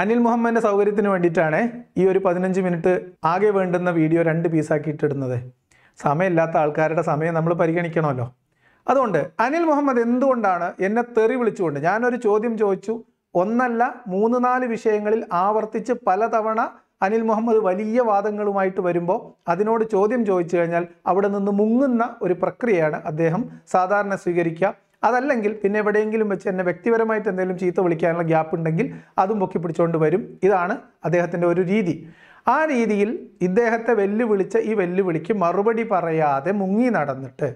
അനിൽ മുഹമ്മദിൻ്റെ സൗകര്യത്തിന് വേണ്ടിയിട്ടാണ് ഈ ഒരു പതിനഞ്ച് മിനിറ്റ് ആകെ വേണ്ടുന്ന വീഡിയോ രണ്ട് ഇട്ടിടുന്നത് സമയമില്ലാത്ത ആൾക്കാരുടെ സമയം നമ്മൾ പരിഗണിക്കണമല്ലോ അതുകൊണ്ട് അനിൽ മുഹമ്മദ് എന്തുകൊണ്ടാണ് എന്നെ തെറി വിളിച്ചുകൊണ്ട് ഞാനൊരു ചോദ്യം ചോദിച്ചു ഒന്നല്ല മൂന്ന് നാല് വിഷയങ്ങളിൽ ആവർത്തിച്ച് പലതവണ അനിൽ മുഹമ്മദ് വലിയ വാദങ്ങളുമായിട്ട് വരുമ്പോൾ അതിനോട് ചോദ്യം ചോദിച്ചു കഴിഞ്ഞാൽ അവിടെ നിന്ന് മുങ്ങുന്ന ഒരു പ്രക്രിയയാണ് അദ്ദേഹം സാധാരണ സ്വീകരിക്കുക അതല്ലെങ്കിൽ പിന്നെ എവിടെയെങ്കിലും വെച്ച് എന്നെ വ്യക്തിപരമായിട്ട് എന്തെങ്കിലും ചീത്ത വിളിക്കാനുള്ള ഗ്യാപ്പ് ഉണ്ടെങ്കിൽ അതും പൊക്കി പിടിച്ചുകൊണ്ട് വരും ഇതാണ് അദ്ദേഹത്തിൻ്റെ ഒരു രീതി ആ രീതിയിൽ ഇദ്ദേഹത്തെ വെല്ലുവിളിച്ച ഈ വെല്ലുവിളിക്ക് മറുപടി പറയാതെ മുങ്ങി നടന്നിട്ട്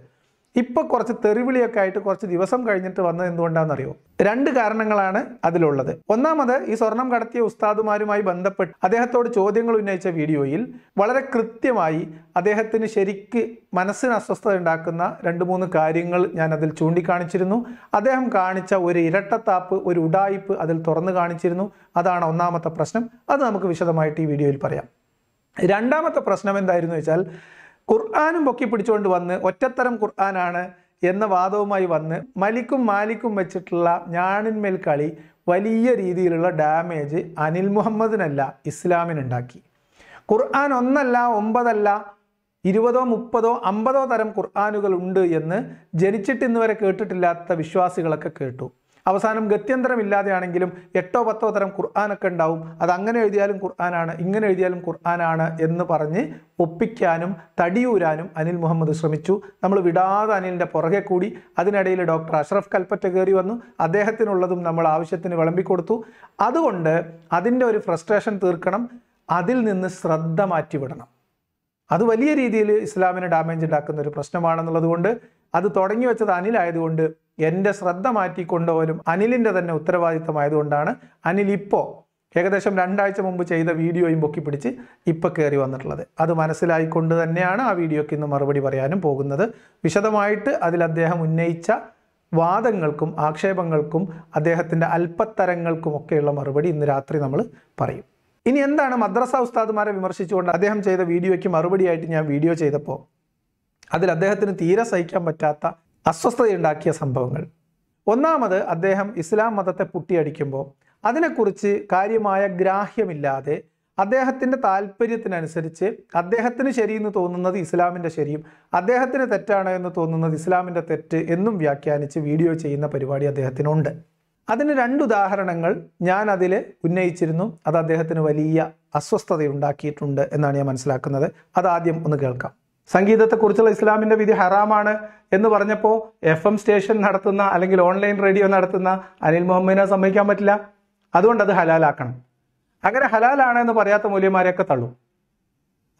ഇപ്പോൾ കുറച്ച് തെറിവിളിയൊക്കെ ആയിട്ട് കുറച്ച് ദിവസം കഴിഞ്ഞിട്ട് വന്നത് എന്തുകൊണ്ടാണെന്നറിയോ രണ്ട് കാരണങ്ങളാണ് അതിലുള്ളത് ഒന്നാമത് ഈ സ്വർണം കടത്തിയ ഉസ്താദുമാരുമായി ബന്ധപ്പെട്ട് അദ്ദേഹത്തോട് ചോദ്യങ്ങൾ ഉന്നയിച്ച വീഡിയോയിൽ വളരെ കൃത്യമായി അദ്ദേഹത്തിന് ശരിക്ക് മനസ്സിന് അസ്വസ്ഥത ഉണ്ടാക്കുന്ന രണ്ട് മൂന്ന് കാര്യങ്ങൾ ഞാൻ അതിൽ ചൂണ്ടിക്കാണിച്ചിരുന്നു അദ്ദേഹം കാണിച്ച ഒരു ഇരട്ടത്താപ്പ് ഒരു ഉടായിപ്പ് അതിൽ തുറന്നു കാണിച്ചിരുന്നു അതാണ് ഒന്നാമത്തെ പ്രശ്നം അത് നമുക്ക് വിശദമായിട്ട് ഈ വീഡിയോയിൽ പറയാം രണ്ടാമത്തെ പ്രശ്നം എന്തായിരുന്നു വെച്ചാൽ ഖുർആാനും പൊക്കി പിടിച്ചുകൊണ്ട് വന്ന് ഒറ്റത്തരം ഖുർആനാണ് എന്ന വാദവുമായി വന്ന് മലിക്കും മാലിക്കും വെച്ചിട്ടുള്ള ഞാണിന്മേൽ കളി വലിയ രീതിയിലുള്ള ഡാമേജ് അനിൽ മുഹമ്മദിനല്ല ഇസ്ലാമിനുണ്ടാക്കി ഖുർആൻ ഒന്നല്ല ഒമ്പതല്ല ഇരുപതോ മുപ്പതോ അമ്പതോ തരം ഖുർആാനുകൾ ഉണ്ട് എന്ന് ജനിച്ചിട്ട് ഇന്നുവരെ കേട്ടിട്ടില്ലാത്ത വിശ്വാസികളൊക്കെ കേട്ടു അവസാനം ഗത്യന്തരമില്ലാതെയാണെങ്കിലും എട്ടോ പത്തോ തരം ഖുർആാനൊക്കെ ഉണ്ടാവും അത് അങ്ങനെ എഴുതിയാലും ഖുർആനാണ് ഇങ്ങനെ എഴുതിയാലും ഖുർആനാണ് എന്ന് പറഞ്ഞ് ഒപ്പിക്കാനും തടിയൂരാനും അനിൽ മുഹമ്മദ് ശ്രമിച്ചു നമ്മൾ വിടാതെ അനിലിൻ്റെ പുറകെ കൂടി അതിനിടയിൽ ഡോക്ടർ അഷ്റഫ് കൽപ്പറ്റ കയറി വന്നു അദ്ദേഹത്തിനുള്ളതും നമ്മൾ ആവശ്യത്തിന് വിളമ്പിക്കൊടുത്തു അതുകൊണ്ട് അതിൻ്റെ ഒരു ഫ്രസ്ട്രേഷൻ തീർക്കണം അതിൽ നിന്ന് ശ്രദ്ധ മാറ്റിവിടണം അത് വലിയ രീതിയിൽ ഇസ്ലാമിന് ഡാമേജ് ഉണ്ടാക്കുന്ന ഒരു പ്രശ്നമാണെന്നുള്ളത് കൊണ്ട് അത് തുടങ്ങി വെച്ചത് അനിലായതുകൊണ്ട് എൻ്റെ ശ്രദ്ധ മാറ്റിക്കൊണ്ടുപോലും അനിലിൻ്റെ തന്നെ ഉത്തരവാദിത്തമായതുകൊണ്ടാണ് അനിൽ ഇപ്പോൾ ഏകദേശം രണ്ടാഴ്ച മുമ്പ് ചെയ്ത വീഡിയോയും പൊക്കി പിടിച്ച് ഇപ്പോൾ കയറി വന്നിട്ടുള്ളത് അത് മനസ്സിലായിക്കൊണ്ട് തന്നെയാണ് ആ വീഡിയോയ്ക്ക് ഇന്ന് മറുപടി പറയാനും പോകുന്നത് വിശദമായിട്ട് അതിൽ അദ്ദേഹം ഉന്നയിച്ച വാദങ്ങൾക്കും ആക്ഷേപങ്ങൾക്കും അദ്ദേഹത്തിൻ്റെ അല്പത്തരങ്ങൾക്കുമൊക്കെയുള്ള മറുപടി ഇന്ന് രാത്രി നമ്മൾ പറയും ഇനി എന്താണ് മദ്രസ ഉസ്താദ്മാരെ വിമർശിച്ചുകൊണ്ട് അദ്ദേഹം ചെയ്ത വീഡിയോയ്ക്ക് മറുപടിയായിട്ട് ഞാൻ വീഡിയോ ചെയ്തപ്പോൾ അതിൽ അദ്ദേഹത്തിന് തീരെ സഹിക്കാൻ പറ്റാത്ത അസ്വസ്ഥതയുണ്ടാക്കിയ സംഭവങ്ങൾ ഒന്നാമത് അദ്ദേഹം ഇസ്ലാം മതത്തെ പുട്ടിയടിക്കുമ്പോൾ അതിനെക്കുറിച്ച് കാര്യമായ ഗ്രാഹ്യമില്ലാതെ അദ്ദേഹത്തിൻ്റെ താല്പര്യത്തിനനുസരിച്ച് അദ്ദേഹത്തിന് ശരിയെന്ന് തോന്നുന്നത് ഇസ്ലാമിൻ്റെ ശരിയും അദ്ദേഹത്തിന് തെറ്റാണ് എന്ന് തോന്നുന്നത് ഇസ്ലാമിൻ്റെ തെറ്റ് എന്നും വ്യാഖ്യാനിച്ച് വീഡിയോ ചെയ്യുന്ന പരിപാടി അദ്ദേഹത്തിനുണ്ട് അതിന് രണ്ട് ഉദാഹരണങ്ങൾ ഞാൻ അതിൽ ഉന്നയിച്ചിരുന്നു അത് അദ്ദേഹത്തിന് വലിയ അസ്വസ്ഥതയുണ്ടാക്കിയിട്ടുണ്ട് എന്നാണ് ഞാൻ മനസ്സിലാക്കുന്നത് അതാദ്യം ഒന്ന് കേൾക്കാം സംഗീതത്തെക്കുറിച്ചുള്ള ഇസ്ലാമിൻ്റെ വിധി ഹറാമാണ് എന്ന് പറഞ്ഞപ്പോൾ എഫ് എം സ്റ്റേഷൻ നടത്തുന്ന അല്ലെങ്കിൽ ഓൺലൈൻ റേഡിയോ നടത്തുന്ന അനിൽ മുഹമ്മദിനെ സമ്മതിക്കാൻ പറ്റില്ല അതുകൊണ്ട് അത് ഹലാലാക്കണം അങ്ങനെ ഹലാലാണ് എന്ന് പറയാത്ത മൂല്യമാരെയൊക്കെ തള്ളു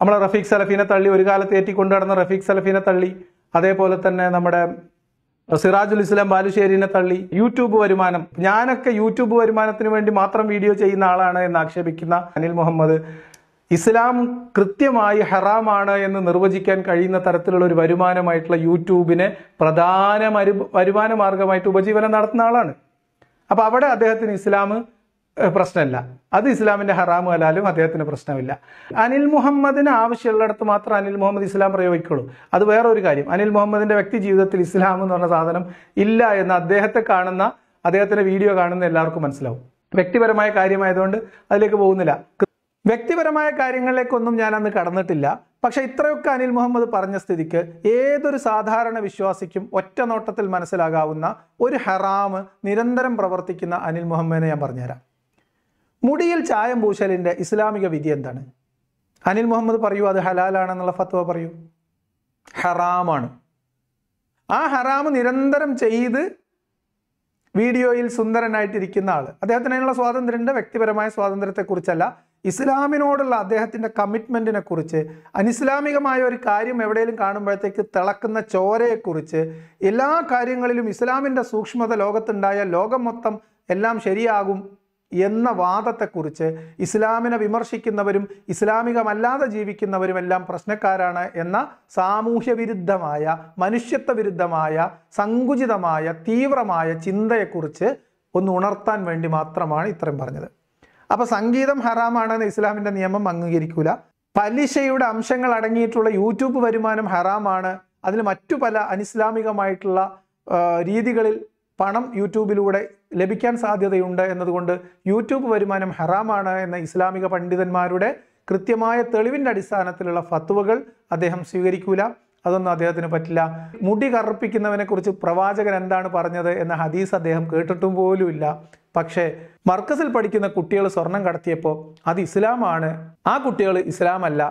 നമ്മൾ റഫീഖ് സലഫീനെ തള്ളി ഒരു കാലത്ത് ഏറ്റിക്കൊണ്ട് നടന്ന റഫീഖ് സലഫീനെ തള്ളി അതേപോലെ തന്നെ നമ്മുടെ സിറാജുൽ ഇസ്ലാം ബാലുശ്ശേരിനെ തള്ളി യൂട്യൂബ് വരുമാനം ഞാനൊക്കെ യൂട്യൂബ് വരുമാനത്തിന് വേണ്ടി മാത്രം വീഡിയോ ചെയ്യുന്ന ആളാണ് എന്ന് ആക്ഷേപിക്കുന്ന അനിൽ മുഹമ്മദ് ഇസ്ലാം കൃത്യമായി ഹറാമാണ് എന്ന് നിർവചിക്കാൻ കഴിയുന്ന തരത്തിലുള്ള ഒരു വരുമാനമായിട്ടുള്ള യൂട്യൂബിനെ പ്രധാന വരുമാന മാർഗമായിട്ട് ഉപജീവനം നടത്തുന്ന ആളാണ് അപ്പോൾ അവിടെ അദ്ദേഹത്തിന് ഇസ്ലാം പ്രശ്നമില്ല അത് ഇസ്ലാമിൻ്റെ ഹറാമ് അലാലും അദ്ദേഹത്തിന് പ്രശ്നമില്ല അനിൽ മുഹമ്മദിന് ആവശ്യമുള്ളിടത്ത് മാത്രം അനിൽ മുഹമ്മദ് ഇസ്ലാം പ്രയോഗിക്കുള്ളൂ അത് വേറൊരു കാര്യം അനിൽ മുഹമ്മദിൻ്റെ വ്യക്തി ജീവിതത്തിൽ ഇസ്ലാം എന്ന് പറഞ്ഞ സാധനം ഇല്ല എന്ന് അദ്ദേഹത്തെ കാണുന്ന അദ്ദേഹത്തിൻ്റെ വീഡിയോ കാണുന്ന എല്ലാവർക്കും മനസ്സിലാവും വ്യക്തിപരമായ കാര്യമായതുകൊണ്ട് അതിലേക്ക് പോകുന്നില്ല വ്യക്തിപരമായ കാര്യങ്ങളിലേക്കൊന്നും ഞാൻ അന്ന് കടന്നിട്ടില്ല പക്ഷെ ഇത്രയൊക്കെ അനിൽ മുഹമ്മദ് പറഞ്ഞ സ്ഥിതിക്ക് ഏതൊരു സാധാരണ വിശ്വാസിക്കും ഒറ്റ നോട്ടത്തിൽ മനസ്സിലാകാവുന്ന ഒരു ഹറാമ് നിരന്തരം പ്രവർത്തിക്കുന്ന അനിൽ മുഹമ്മദിനെ ഞാൻ പറഞ്ഞുതരാം മുടിയിൽ ചായം പൂശലിൻ്റെ ഇസ്ലാമിക വിധി എന്താണ് അനിൽ മുഹമ്മദ് പറയൂ അത് ഹലാലാണെന്നുള്ള ഫത്വ പറയൂ ഹറാമാണ് ആ ഹറാമ് നിരന്തരം ചെയ്ത് വീഡിയോയിൽ സുന്ദരനായിട്ടിരിക്കുന്ന ആൾ അദ്ദേഹത്തിന് അതിനുള്ള സ്വാതന്ത്ര്യമുണ്ട് വ്യക്തിപരമായ സ്വാതന്ത്ര്യത്തെക്കുറിച്ചല്ല ഇസ്ലാമിനോടുള്ള അദ്ദേഹത്തിൻ്റെ കമ്മിറ്റ്മെൻറ്റിനെ കുറിച്ച് അനിസ്ലാമികമായ ഒരു കാര്യം എവിടെയെങ്കിലും കാണുമ്പോഴത്തേക്ക് തിളക്കുന്ന ചോരയെക്കുറിച്ച് എല്ലാ കാര്യങ്ങളിലും ഇസ്ലാമിൻ്റെ സൂക്ഷ്മത ലോകത്തുണ്ടായ ലോകം മൊത്തം എല്ലാം ശരിയാകും എന്ന വാദത്തെക്കുറിച്ച് ഇസ്ലാമിനെ വിമർശിക്കുന്നവരും ഇസ്ലാമികമല്ലാതെ ജീവിക്കുന്നവരുമെല്ലാം പ്രശ്നക്കാരാണ് എന്ന സാമൂഹ്യ വിരുദ്ധമായ മനുഷ്യത്വ വിരുദ്ധമായ സങ്കുചിതമായ തീവ്രമായ ചിന്തയെക്കുറിച്ച് ഒന്ന് ഉണർത്താൻ വേണ്ടി മാത്രമാണ് ഇത്രയും പറഞ്ഞത് അപ്പൊ സംഗീതം ഹറാമാണെന്ന് ഇസ്ലാമിന്റെ നിയമം അംഗീകരിക്കൂല പലിശയുടെ അംശങ്ങൾ അടങ്ങിയിട്ടുള്ള യൂട്യൂബ് വരുമാനം ഹറാമാണ് അതിൽ മറ്റു പല അനിസ്ലാമികമായിട്ടുള്ള രീതികളിൽ പണം യൂട്യൂബിലൂടെ ലഭിക്കാൻ സാധ്യതയുണ്ട് എന്നതുകൊണ്ട് യൂട്യൂബ് വരുമാനം ഹറാമാണ് എന്ന ഇസ്ലാമിക പണ്ഡിതന്മാരുടെ കൃത്യമായ തെളിവിൻ്റെ അടിസ്ഥാനത്തിലുള്ള ഫത്വകൾ അദ്ദേഹം സ്വീകരിക്കൂല അതൊന്നും അദ്ദേഹത്തിന് പറ്റില്ല മുടി കറുപ്പിക്കുന്നവനെക്കുറിച്ച് പ്രവാചകൻ എന്താണ് പറഞ്ഞത് എന്ന ഹദീസ് അദ്ദേഹം കേട്ടിട്ടും പോലുമില്ല പക്ഷേ മർക്കസിൽ പഠിക്കുന്ന കുട്ടികൾ സ്വർണം കടത്തിയപ്പോൾ അത് ഇസ്ലാമാണ് ആ കുട്ടികൾ ഇസ്ലാമല്ല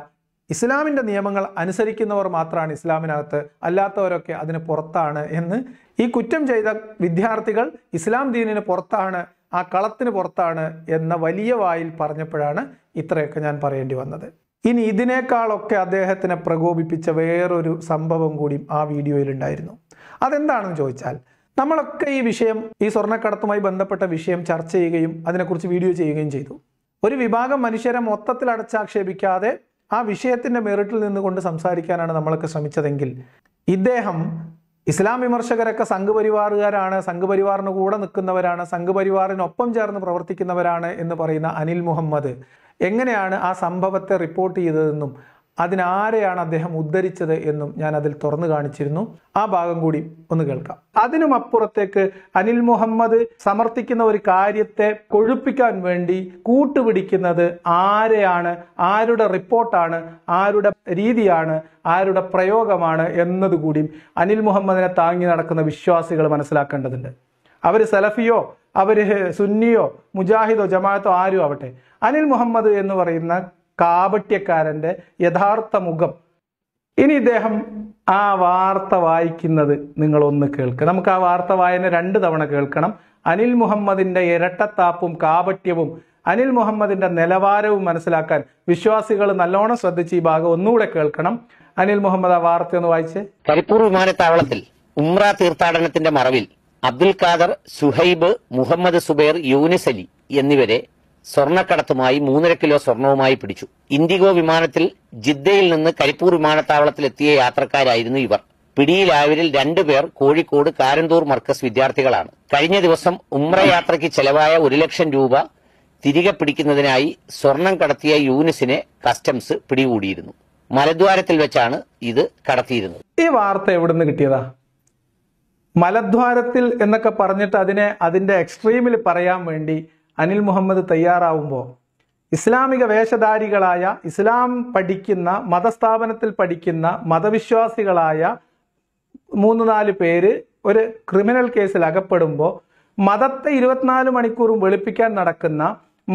ഇസ്ലാമിൻ്റെ നിയമങ്ങൾ അനുസരിക്കുന്നവർ മാത്രമാണ് ഇസ്ലാമിനകത്ത് അല്ലാത്തവരൊക്കെ അതിന് പുറത്താണ് എന്ന് ഈ കുറ്റം ചെയ്ത വിദ്യാർത്ഥികൾ ഇസ്ലാം ദീനിന് പുറത്താണ് ആ കളത്തിന് പുറത്താണ് എന്ന വലിയ വായിൽ പറഞ്ഞപ്പോഴാണ് ഇത്രയൊക്കെ ഞാൻ പറയേണ്ടി വന്നത് ഇനി ഇതിനേക്കാളൊക്കെ അദ്ദേഹത്തിനെ പ്രകോപിപ്പിച്ച വേറൊരു സംഭവം കൂടി ആ വീഡിയോയിലുണ്ടായിരുന്നു അതെന്താണെന്ന് ചോദിച്ചാൽ നമ്മളൊക്കെ ഈ വിഷയം ഈ സ്വർണ്ണക്കടത്തുമായി ബന്ധപ്പെട്ട വിഷയം ചർച്ച ചെയ്യുകയും അതിനെക്കുറിച്ച് വീഡിയോ ചെയ്യുകയും ചെയ്തു ഒരു വിഭാഗം മനുഷ്യരെ മൊത്തത്തിൽ അടച്ചാക്ഷേപിക്കാതെ ആ വിഷയത്തിൻ്റെ മെറിറ്റിൽ നിന്നുകൊണ്ട് സംസാരിക്കാനാണ് നമ്മളൊക്കെ ശ്രമിച്ചതെങ്കിൽ ഇദ്ദേഹം ഇസ്ലാം വിമർശകരൊക്കെ സംഘപരിവാറുകാരാണ് സംഘപരിവാറിന് കൂടെ നിൽക്കുന്നവരാണ് സംഘപരിവാറിനൊപ്പം ചേർന്ന് പ്രവർത്തിക്കുന്നവരാണ് എന്ന് പറയുന്ന അനിൽ മുഹമ്മദ് എങ്ങനെയാണ് ആ സംഭവത്തെ റിപ്പോർട്ട് ചെയ്തതെന്നും അതിനാരെയാണ് അദ്ദേഹം ഉദ്ധരിച്ചത് എന്നും ഞാൻ അതിൽ തുറന്നു കാണിച്ചിരുന്നു ആ ഭാഗം കൂടി ഒന്ന് കേൾക്കാം അതിനും അപ്പുറത്തേക്ക് അനിൽ മുഹമ്മദ് സമർത്ഥിക്കുന്ന ഒരു കാര്യത്തെ കൊഴുപ്പിക്കാൻ വേണ്ടി കൂട്ടുപിടിക്കുന്നത് ആരെയാണ് ആരുടെ റിപ്പോർട്ടാണ് ആരുടെ രീതിയാണ് ആരുടെ പ്രയോഗമാണ് എന്നതുകൂടി അനിൽ മുഹമ്മദിനെ താങ്ങി നടക്കുന്ന വിശ്വാസികൾ മനസ്സിലാക്കേണ്ടതുണ്ട് അവർ സലഫിയോ അവർ സുന്നിയോ മുജാഹിദോ ജമാഅത്തോ ആരും ആവട്ടെ അനിൽ മുഹമ്മദ് എന്ന് പറയുന്ന കാപട്യക്കാരന്റെ യഥാർത്ഥ മുഖം ഇനി ഇദ്ദേഹം ആ വാർത്ത വായിക്കുന്നത് നിങ്ങളൊന്ന് കേൾക്കുക നമുക്ക് ആ വാർത്ത വായന രണ്ട് തവണ കേൾക്കണം അനിൽ മുഹമ്മദിന്റെ ഇരട്ടത്താപ്പും കാപട്യവും അനിൽ മുഹമ്മദിന്റെ നിലവാരവും മനസ്സിലാക്കാൻ വിശ്വാസികൾ നല്ലോണം ശ്രദ്ധിച്ച് ഈ ഭാഗം ഒന്നുകൂടെ കേൾക്കണം അനിൽ മുഹമ്മദ് ആ വാർത്ത ഒന്ന് വായിച്ച് കരിപ്പൂർ വിമാനത്താവളത്തിൽ ഉംറ തീർത്ഥാടനത്തിന്റെ മറവിൽ അബ്ദുൽ ഖാദർ സുഹൈബ് മുഹമ്മദ് സുബൈർ യൂനിസ് അലി എന്നിവരെ സ്വർണ്ണക്കടത്തുമായി മൂന്നര കിലോ സ്വർണവുമായി പിടിച്ചു ഇൻഡിഗോ വിമാനത്തിൽ ജിദ്ദയിൽ നിന്ന് കരിപ്പൂർ വിമാനത്താവളത്തിലെത്തിയ യാത്രക്കാരായിരുന്നു ഇവർ പിടിയിലായവരിൽ രണ്ടുപേർ കോഴിക്കോട് കാരന്തൂർ മർക്കസ് വിദ്യാർത്ഥികളാണ് കഴിഞ്ഞ ദിവസം ഉമ്ര യാത്രയ്ക്ക് ചെലവായ ഒരു ലക്ഷം രൂപ തിരികെ പിടിക്കുന്നതിനായി സ്വർണം കടത്തിയ യൂനിസിനെ കസ്റ്റംസ് പിടികൂടിയിരുന്നു മലദ്വാരത്തിൽ വെച്ചാണ് ഇത് കടത്തിയിരുന്നത് ഈ വാർത്ത നിന്ന് കിട്ടിയതാ മലദ്വാരത്തിൽ എന്നൊക്കെ പറഞ്ഞിട്ട് അതിനെ അതിന്റെ എക്സ്ട്രീമിൽ പറയാൻ വേണ്ടി അനിൽ മുഹമ്മദ് തയ്യാറാവുമ്പോൾ ഇസ്ലാമിക വേഷധാരികളായ ഇസ്ലാം പഠിക്കുന്ന മതസ്ഥാപനത്തിൽ പഠിക്കുന്ന മതവിശ്വാസികളായ മൂന്ന് നാല് പേര് ഒരു ക്രിമിനൽ കേസിൽ അകപ്പെടുമ്പോൾ മതത്തെ ഇരുപത്തിനാല് മണിക്കൂറും വെളുപ്പിക്കാൻ നടക്കുന്ന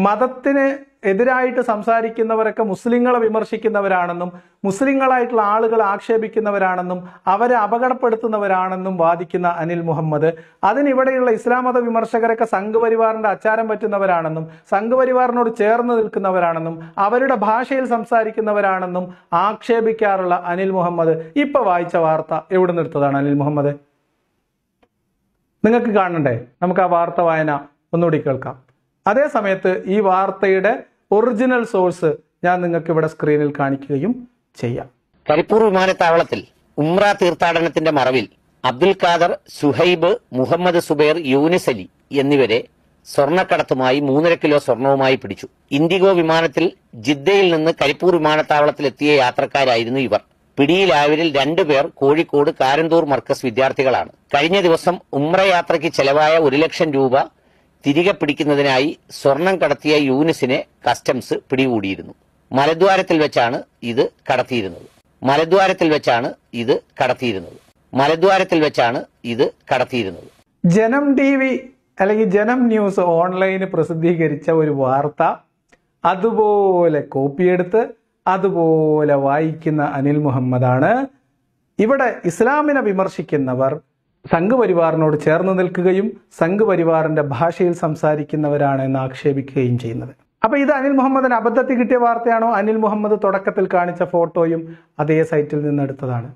മതത്തിന് എതിരായിട്ട് സംസാരിക്കുന്നവരൊക്കെ മുസ്ലിങ്ങളെ വിമർശിക്കുന്നവരാണെന്നും മുസ്ലിങ്ങളായിട്ടുള്ള ആളുകളെ ആക്ഷേപിക്കുന്നവരാണെന്നും അവരെ അപകടപ്പെടുത്തുന്നവരാണെന്നും വാദിക്കുന്ന അനിൽ മുഹമ്മദ് അതിനിവിടെയുള്ള ഇസ്ലാം മത വിമർശകരൊക്കെ സംഘപരിവാറിന്റെ അച്ചാരം പറ്റുന്നവരാണെന്നും സംഘപരിവാറിനോട് ചേർന്ന് നിൽക്കുന്നവരാണെന്നും അവരുടെ ഭാഷയിൽ സംസാരിക്കുന്നവരാണെന്നും ആക്ഷേപിക്കാറുള്ള അനിൽ മുഹമ്മദ് ഇപ്പൊ വായിച്ച വാർത്ത എവിടെ നിർത്തതാണ് അനിൽ മുഹമ്മദ് നിങ്ങൾക്ക് കാണണ്ടേ നമുക്ക് ആ വാർത്ത വായന ഒന്നുകൂടി കേൾക്കാം അതേ സമയത്ത് ഈ വാർത്തയുടെ ഒറിജിനൽ സോഴ്സ് ഞാൻ നിങ്ങൾക്ക് ഇവിടെ സ്ക്രീനിൽ കാണിക്കുകയും ചെയ്യാം കരിപ്പൂർ വിമാനത്താവളത്തിൽ ഉംറ തീർത്ഥാടനത്തിന്റെ മറവിൽ അബ്ദുൽ ഖാദർ സുഹൈബ് മുഹമ്മദ് സുബൈർ യൂനിസ് അലി എന്നിവരെ സ്വർണ്ണക്കടത്തുമായി മൂന്നര കിലോ സ്വർണവുമായി പിടിച്ചു ഇൻഡിഗോ വിമാനത്തിൽ ജിദ്ദയിൽ നിന്ന് കരിപ്പൂർ എത്തിയ യാത്രക്കാരായിരുന്നു ഇവർ പിടിയിലായവരിൽ രണ്ടുപേർ കോഴിക്കോട് കാരന്തൂർ മർക്കസ് വിദ്യാർത്ഥികളാണ് കഴിഞ്ഞ ദിവസം ഉംറ യാത്രയ്ക്ക് ചെലവായ ഒരു ലക്ഷം രൂപ തിരികെ പിടിക്കുന്നതിനായി സ്വർണം കടത്തിയ യൂനിസിനെ കസ്റ്റംസ് പിടികൂടിയിരുന്നു മലദ്വാരത്തിൽ വെച്ചാണ് ഇത് കടത്തിയിരുന്നത് മലദ്വാരത്തിൽ വെച്ചാണ് ഇത് കടത്തിയിരുന്നത് മലദ്വാരത്തിൽ വെച്ചാണ് ഇത് കടത്തിയിരുന്നത് ജനം ടി വി അല്ലെങ്കിൽ ജനം ന്യൂസ് ഓൺലൈന് പ്രസിദ്ധീകരിച്ച ഒരു വാർത്ത അതുപോലെ കോപ്പിയെടുത്ത് അതുപോലെ വായിക്കുന്ന അനിൽ മുഹമ്മദാണ് ഇവിടെ ഇസ്ലാമിനെ വിമർശിക്കുന്നവർ സംഘപരിവാറിനോട് ചേർന്ന് നിൽക്കുകയും സംഘപരിവാറിന്റെ ഭാഷയിൽ സംസാരിക്കുന്നവരാണ് എന്ന് ആക്ഷേപിക്കുകയും ചെയ്യുന്നത് അപ്പോൾ ഇത് അനിൽ മുഹമ്മദിന് അബദ്ധത്തിൽ കിട്ടിയ വാർത്തയാണോ അനിൽ മുഹമ്മദ് തുടക്കത്തിൽ കാണിച്ച ഫോട്ടോയും അതേ സൈറ്റിൽ നിന്നെടുത്തതാണ്